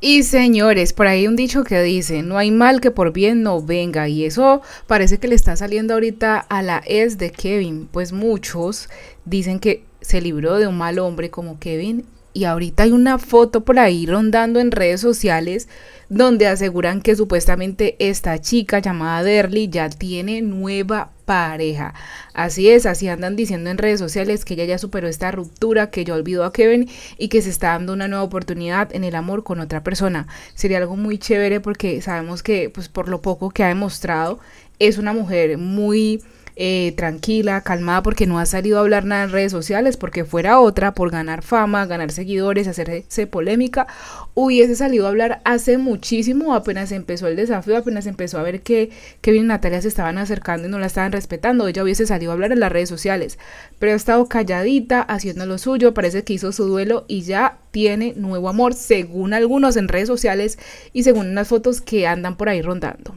Y señores, por ahí un dicho que dice, no hay mal que por bien no venga y eso parece que le está saliendo ahorita a la ex de Kevin, pues muchos dicen que se libró de un mal hombre como Kevin y ahorita hay una foto por ahí rondando en redes sociales donde aseguran que supuestamente esta chica llamada Derly ya tiene nueva pareja. Así es, así andan diciendo en redes sociales que ella ya superó esta ruptura, que ya olvidó a Kevin y que se está dando una nueva oportunidad en el amor con otra persona. Sería algo muy chévere porque sabemos que pues por lo poco que ha demostrado es una mujer muy eh, tranquila, calmada, porque no ha salido a hablar nada en redes sociales, porque fuera otra, por ganar fama, ganar seguidores, hacerse polémica, hubiese salido a hablar hace muchísimo, apenas empezó el desafío, apenas empezó a ver que Kevin y Natalia se estaban acercando y no la estaban respetando, ella hubiese salido a hablar en las redes sociales, pero ha estado calladita, haciendo lo suyo, parece que hizo su duelo y ya tiene nuevo amor, según algunos en redes sociales y según unas fotos que andan por ahí rondando.